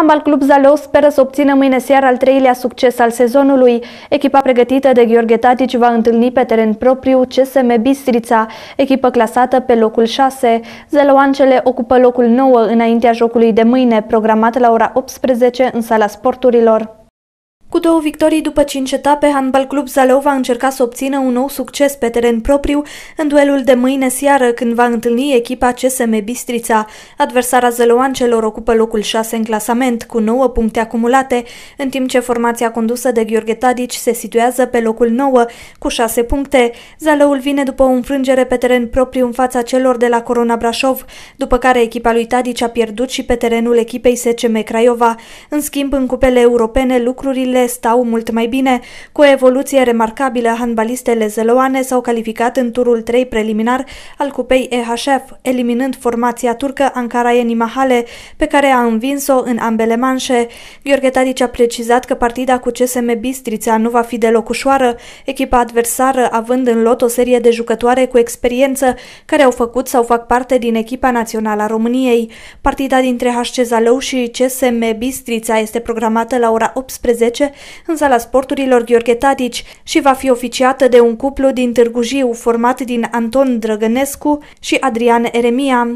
Ambal Club Zalău speră să obțină mâine seară al treilea succes al sezonului. Echipa pregătită de Gheorghe Tatici va întâlni pe teren propriu CSM Bistrița, echipă clasată pe locul 6. Zălăuancele ocupă locul 9 înaintea jocului de mâine, programat la ora 18 în sala sporturilor. Cu două victorii după cinci etape, Handbal Club Zalău va încerca să obțină un nou succes pe teren propriu în duelul de mâine seară, când va întâlni echipa CSM Bistrița. Adversara zălăuancelor ocupă locul 6 în clasament, cu 9 puncte acumulate, în timp ce formația condusă de Gheorghe Tadici se situează pe locul 9, cu 6 puncte. Zalăul vine după o înfrângere pe teren propriu în fața celor de la Corona Brașov, după care echipa lui Tadici a pierdut și pe terenul echipei SCM Craiova. În schimb, în cupele europene, lucrurile ele stau mult mai bine. Cu o evoluție remarcabilă, handbalistele zeloane s-au calificat în turul 3 preliminar al cupei EHF, eliminând formația turcă Ankara Enimahale, pe care a învins-o în ambele manșe. Gheorghe Tadic a precizat că partida cu CSM Bistrița nu va fi deloc ușoară, echipa adversară având în lot o serie de jucătoare cu experiență care au făcut sau fac parte din echipa națională a României. Partida dintre HC Zalău și CSM Bistrița este programată la ora 18 în sala sporturilor Gheorghe Tadici și va fi oficiată de un cuplu din Târgu Jiu format din Anton Drăgănescu și Adrian Eremia.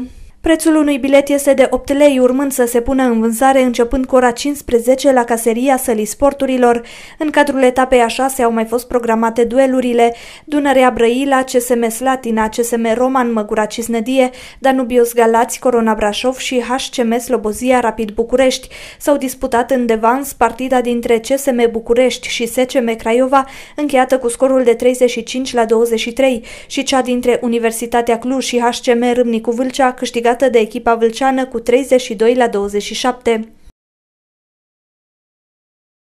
Prețul unui bilet este de 8 lei, urmând să se pună în vânzare începând cu ora 15 la caseria sălii sporturilor. În cadrul etapei a 6 au mai fost programate duelurile Dunărea Brăila, CSM Slatina, CSM Roman, Măgura Cisnădie, Danubios Galați, Corona Brașov și HCM Slobozia Rapid București. S-au disputat în devans partida dintre CSM București și SCM Craiova, încheiată cu scorul de 35 la 23 și cea dintre Universitatea Cluj și HCM Râmnicu Vâlcea câștigată dată de echipa vâlceană cu 32 la 27.